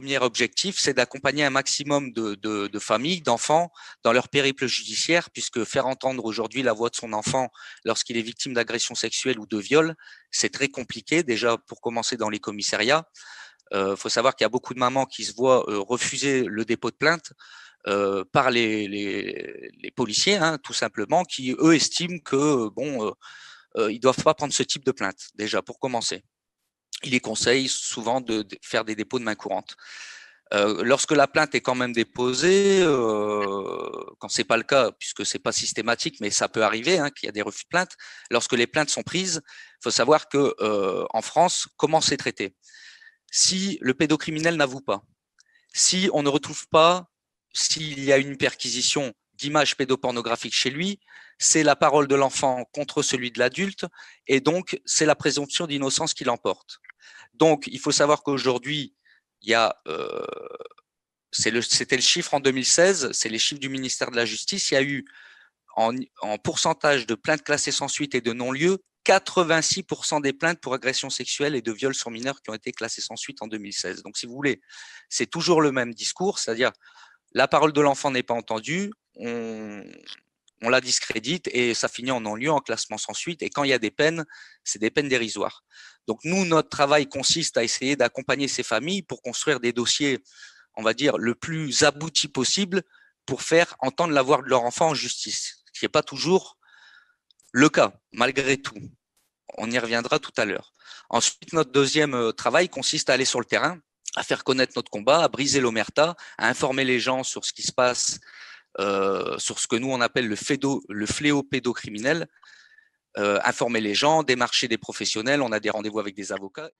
premier objectif, c'est d'accompagner un maximum de, familles, d'enfants dans leur périple judiciaire, puisque faire entendre aujourd'hui la voix de son enfant lorsqu'il est victime d'agression sexuelle ou de viol, c'est très compliqué déjà pour commencer dans les commissariats. Il euh, faut savoir qu'il y a beaucoup de mamans qui se voient euh, refuser le dépôt de plainte euh, par les, policiers, hein, tout simplement, qui eux estiment que bon, ils doivent pas prendre ce type de plainte déjà pour commencer il est conseillé souvent de, faire des dépôts de main courante. Euh, lorsque la plainte est quand même déposée, euh, quand c'est pas le cas, puisque c'est pas systématique, mais ça peut arriver hein, qu'il y a des refus de plainte. Lorsque les plaintes sont prises, faut savoir que euh, en France, comment c'est traité Si le pédocriminel n'avoue pas, si on ne retrouve pas, s'il y a une perquisition d'images pédopornographiques chez lui, c'est la parole de l'enfant contre celui de l'adulte, et donc c'est la présomption d'innocence qui l'emporte. Donc il faut savoir qu'aujourd'hui, il y a, euh, c'était le, chiffre en 2016, c'est les chiffres du ministère de la Justice, il y a eu en, en pourcentage de plaintes classées sans suite et de non-lieu, 86% des plaintes pour agression sexuelle et de viols sur mineurs qui ont été classées sans suite en 2016. Donc si vous voulez, c'est toujours le même discours, c'est-à-dire la parole de l'enfant n'est pas entendue, on, la discrédite et ça finit en non-lieu, en classement sans suite. Et quand il y a des peines, c'est des peines dérisoires. Donc nous, notre travail consiste à essayer d'accompagner ces familles pour construire des dossiers, on va dire, le plus abouti possible pour faire entendre la voix de leur enfant en justice, ce qui n'est pas toujours le cas, malgré tout. On y reviendra tout à l'heure. Ensuite, notre deuxième euh, travail consiste à aller sur le terrain, à faire connaître notre combat, à briser l'omerta, à informer les gens sur ce qui se passe euh, sur ce que nous on appelle le, fléau pédocriminel, euh, informer les gens, démarcher des professionnels, on a des rendez-vous avec des avocats.